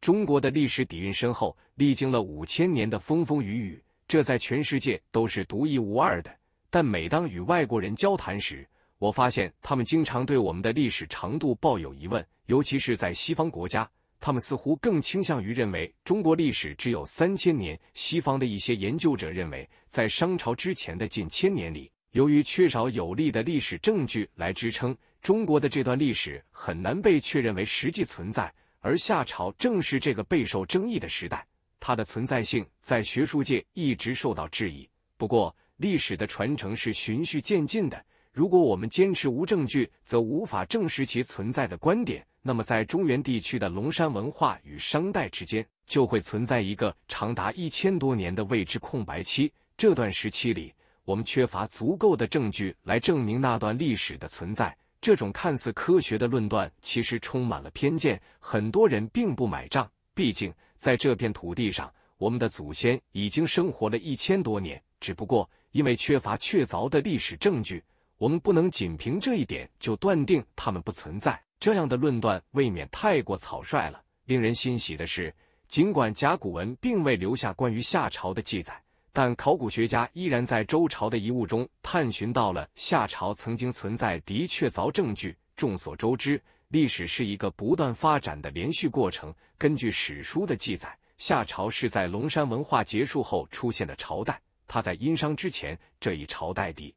中国的历史底蕴深厚，历经了五千年的风风雨雨，这在全世界都是独一无二的。但每当与外国人交谈时，我发现他们经常对我们的历史长度抱有疑问，尤其是在西方国家，他们似乎更倾向于认为中国历史只有三千年。西方的一些研究者认为，在商朝之前的近千年里，由于缺少有力的历史证据来支撑，中国的这段历史很难被确认为实际存在。而夏朝正是这个备受争议的时代，它的存在性在学术界一直受到质疑。不过，历史的传承是循序渐进的。如果我们坚持无证据则无法证实其存在的观点，那么在中原地区的龙山文化与商代之间，就会存在一个长达一千多年的未知空白期。这段时期里，我们缺乏足够的证据来证明那段历史的存在。这种看似科学的论断，其实充满了偏见。很多人并不买账。毕竟，在这片土地上，我们的祖先已经生活了一千多年。只不过，因为缺乏确凿的历史证据，我们不能仅凭这一点就断定他们不存在。这样的论断未免太过草率了。令人欣喜的是，尽管甲骨文并未留下关于夏朝的记载。但考古学家依然在周朝的遗物中探寻到了夏朝曾经存在的确凿证据。众所周知，历史是一个不断发展的连续过程。根据史书的记载，夏朝是在龙山文化结束后出现的朝代，它在殷商之前。这一朝代的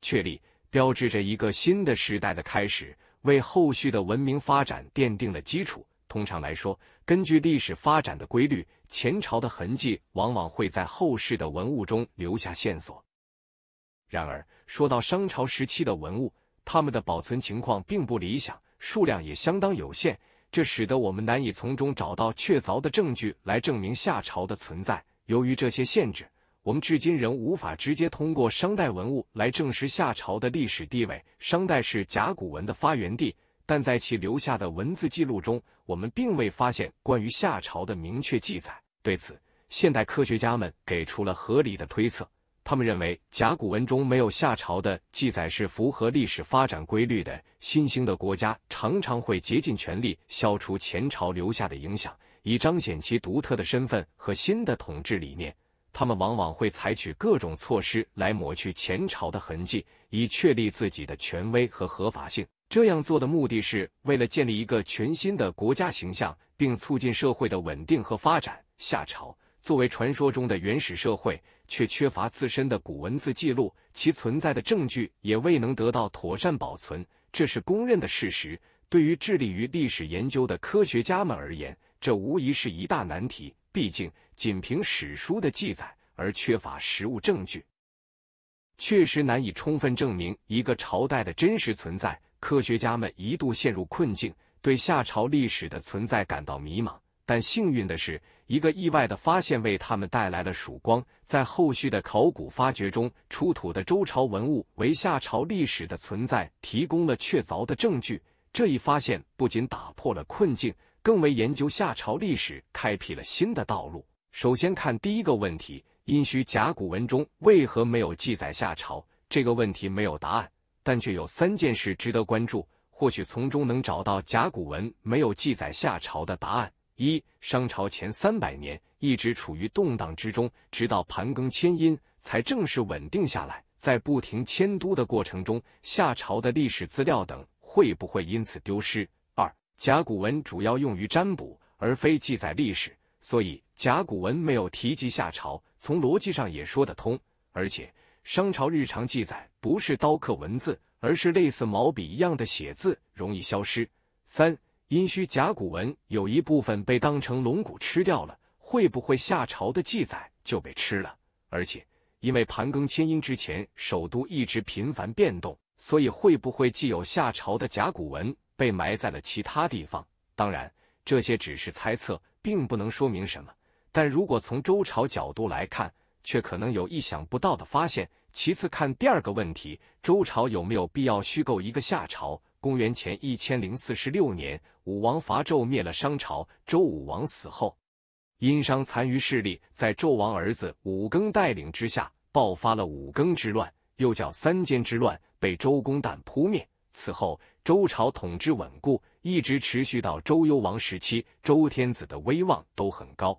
确立，标志着一个新的时代的开始，为后续的文明发展奠定了基础。通常来说，根据历史发展的规律，前朝的痕迹往往会在后世的文物中留下线索。然而，说到商朝时期的文物，它们的保存情况并不理想，数量也相当有限，这使得我们难以从中找到确凿的证据来证明夏朝的存在。由于这些限制，我们至今仍无法直接通过商代文物来证实夏朝的历史地位。商代是甲骨文的发源地。但在其留下的文字记录中，我们并未发现关于夏朝的明确记载。对此，现代科学家们给出了合理的推测。他们认为，甲骨文中没有夏朝的记载是符合历史发展规律的。新兴的国家常常会竭尽全力消除前朝留下的影响，以彰显其独特的身份和新的统治理念。他们往往会采取各种措施来抹去前朝的痕迹，以确立自己的权威和合法性。这样做的目的是为了建立一个全新的国家形象，并促进社会的稳定和发展。夏朝作为传说中的原始社会，却缺乏自身的古文字记录，其存在的证据也未能得到妥善保存，这是公认的事实。对于致力于历史研究的科学家们而言，这无疑是一大难题。毕竟，仅凭史书的记载而缺乏实物证据，确实难以充分证明一个朝代的真实存在。科学家们一度陷入困境，对夏朝历史的存在感到迷茫。但幸运的是，一个意外的发现为他们带来了曙光。在后续的考古发掘中，出土的周朝文物为夏朝历史的存在提供了确凿的证据。这一发现不仅打破了困境，更为研究夏朝历史开辟了新的道路。首先看第一个问题：殷墟甲骨文中为何没有记载夏朝？这个问题没有答案。但却有三件事值得关注，或许从中能找到甲骨文没有记载夏朝的答案。一、商朝前三百年一直处于动荡之中，直到盘庚迁殷才正式稳定下来。在不停迁都的过程中，夏朝的历史资料等会不会因此丢失？二、甲骨文主要用于占卜，而非记载历史，所以甲骨文没有提及夏朝，从逻辑上也说得通。而且。商朝日常记载不是刀刻文字，而是类似毛笔一样的写字，容易消失。三殷墟甲骨文有一部分被当成龙骨吃掉了，会不会夏朝的记载就被吃了？而且因为盘庚迁殷之前，首都一直频繁变动，所以会不会既有夏朝的甲骨文被埋在了其他地方？当然，这些只是猜测，并不能说明什么。但如果从周朝角度来看，却可能有意想不到的发现。其次，看第二个问题：周朝有没有必要虚构一个夏朝？公元前一千零四十六年，武王伐纣灭了商朝。周武王死后，殷商残余势力在纣王儿子武庚带领之下，爆发了武庚之乱，又叫三监之乱，被周公旦扑灭。此后，周朝统治稳固，一直持续到周幽王时期。周天子的威望都很高，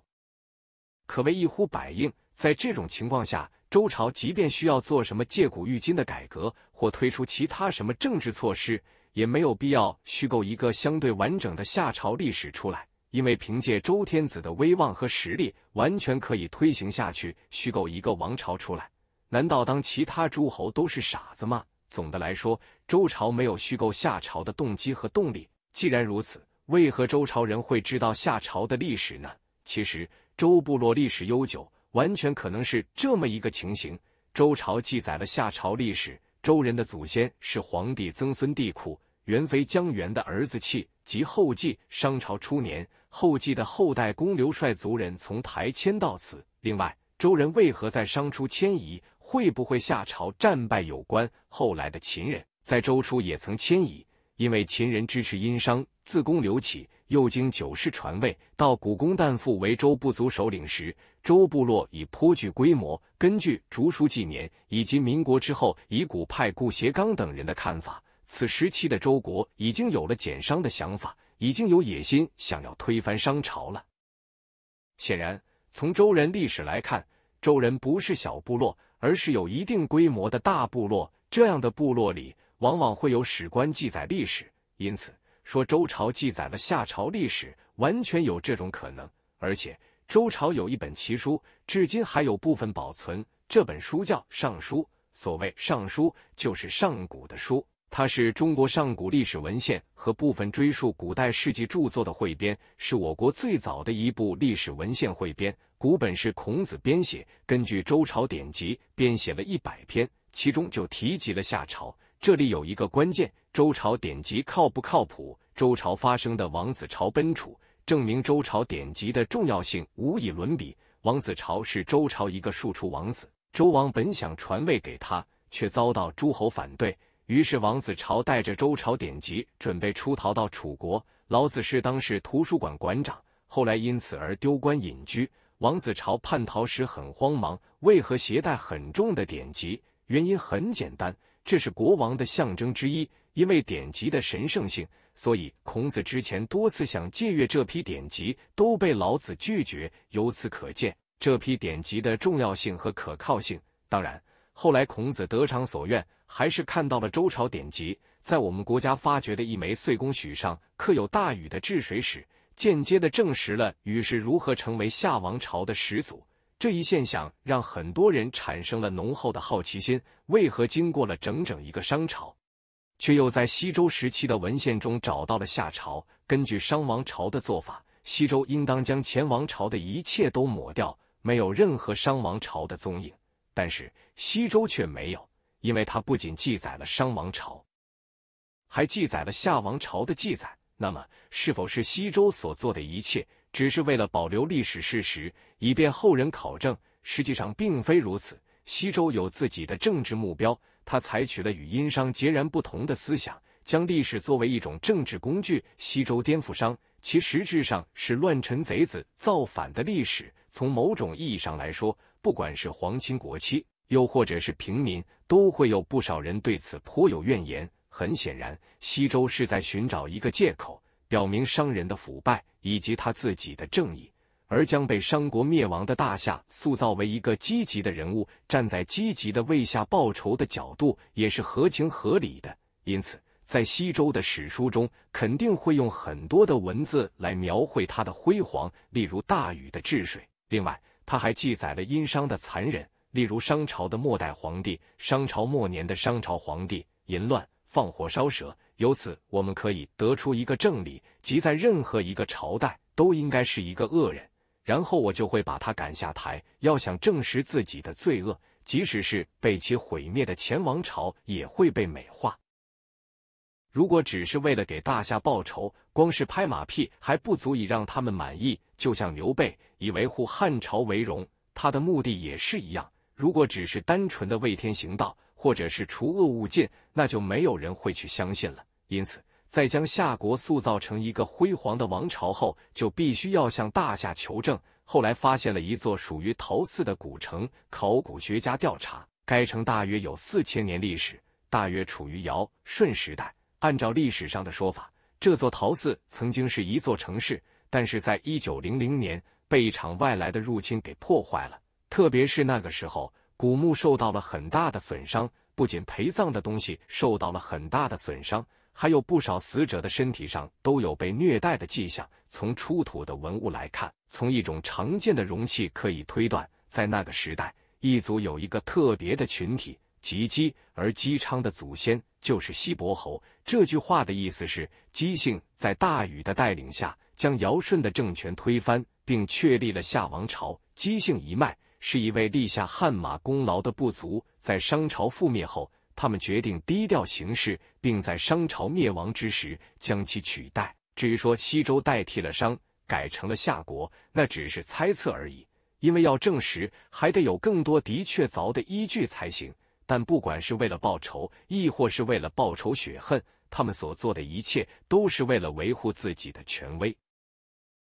可谓一呼百应。在这种情况下。周朝即便需要做什么借古喻今的改革，或推出其他什么政治措施，也没有必要虚构一个相对完整的夏朝历史出来，因为凭借周天子的威望和实力，完全可以推行下去，虚构一个王朝出来。难道当其他诸侯都是傻子吗？总的来说，周朝没有虚构夏朝的动机和动力。既然如此，为何周朝人会知道夏朝的历史呢？其实，周部落历史悠久。完全可能是这么一个情形：周朝记载了夏朝历史，周人的祖先是皇帝曾孙帝库，元妃姜源的儿子弃及后继。商朝初年，后继的后代公刘率族人从台迁到此。另外，周人为何在商初迁移？会不会夏朝战败有关？后来的秦人，在周初也曾迁移，因为秦人支持殷商，自公刘起。又经九世传位，到古公旦复为周部族首领时，周部落已颇具规模。根据竹书纪年以及民国之后以古派顾颉刚等人的看法，此时期的周国已经有了减商的想法，已经有野心想要推翻商朝了。显然，从周人历史来看，周人不是小部落，而是有一定规模的大部落。这样的部落里，往往会有史官记载历史，因此。说周朝记载了夏朝历史，完全有这种可能。而且周朝有一本奇书，至今还有部分保存。这本书叫《尚书》，所谓《尚书》，就是上古的书。它是中国上古历史文献和部分追溯古代世纪著作的汇编，是我国最早的一部历史文献汇编。古本是孔子编写，根据周朝典籍编写了一百篇，其中就提及了夏朝。这里有一个关键：周朝典籍靠不靠谱？周朝发生的王子朝奔楚，证明周朝典籍的重要性无以伦比。王子朝是周朝一个庶出王子，周王本想传位给他，却遭到诸侯反对。于是王子朝带着周朝典籍准备出逃到楚国。老子是当时图书馆馆长，后来因此而丢官隐居。王子朝叛逃时很慌忙，为何携带很重的典籍？原因很简单。这是国王的象征之一，因为典籍的神圣性，所以孔子之前多次想借阅这批典籍，都被老子拒绝。由此可见，这批典籍的重要性和可靠性。当然，后来孔子得偿所愿，还是看到了周朝典籍。在我们国家发掘的一枚岁宫许上，刻有大禹的治水史，间接的证实了禹是如何成为夏王朝的始祖。这一现象让很多人产生了浓厚的好奇心：为何经过了整整一个商朝，却又在西周时期的文献中找到了夏朝？根据商王朝的做法，西周应当将前王朝的一切都抹掉，没有任何商王朝的踪影。但是西周却没有，因为它不仅记载了商王朝，还记载了夏王朝的记载。那么，是否是西周所做的一切？只是为了保留历史事实，以便后人考证，实际上并非如此。西周有自己的政治目标，他采取了与殷商截然不同的思想，将历史作为一种政治工具。西周颠覆商，其实质上是乱臣贼子造反的历史。从某种意义上来说，不管是皇亲国戚，又或者是平民，都会有不少人对此颇有怨言。很显然，西周是在寻找一个借口。表明商人的腐败以及他自己的正义，而将被商国灭亡的大夏塑造为一个积极的人物，站在积极的为夏报仇的角度也是合情合理的。因此，在西周的史书中肯定会用很多的文字来描绘他的辉煌，例如大禹的治水。另外，他还记载了殷商的残忍，例如商朝的末代皇帝，商朝末年的商朝皇帝淫乱、放火烧蛇。由此，我们可以得出一个正理，即在任何一个朝代，都应该是一个恶人。然后我就会把他赶下台。要想证实自己的罪恶，即使是被其毁灭的前王朝，也会被美化。如果只是为了给大夏报仇，光是拍马屁还不足以让他们满意。就像刘备以维护汉朝为荣，他的目的也是一样。如果只是单纯的为天行道，或者是除恶务尽，那就没有人会去相信了。因此，在将夏国塑造成一个辉煌的王朝后，就必须要向大夏求证。后来发现了一座属于陶寺的古城，考古学家调查该城大约有四千年历史，大约处于尧舜时代。按照历史上的说法，这座陶寺曾经是一座城市，但是在一九零零年被一场外来的入侵给破坏了。特别是那个时候，古墓受到了很大的损伤，不仅陪葬的东西受到了很大的损伤。还有不少死者的身体上都有被虐待的迹象。从出土的文物来看，从一种常见的容器可以推断，在那个时代，异族有一个特别的群体——吉姬。而姬昌的祖先就是西伯侯。这句话的意思是，姬姓在大禹的带领下，将尧舜的政权推翻，并确立了夏王朝。姬姓一脉是一位立下汗马功劳的部族。在商朝覆灭后。他们决定低调行事，并在商朝灭亡之时将其取代。至于说西周代替了商，改成了夏国，那只是猜测而已。因为要证实，还得有更多的确凿的依据才行。但不管是为了报仇，亦或是为了报仇雪恨，他们所做的一切都是为了维护自己的权威。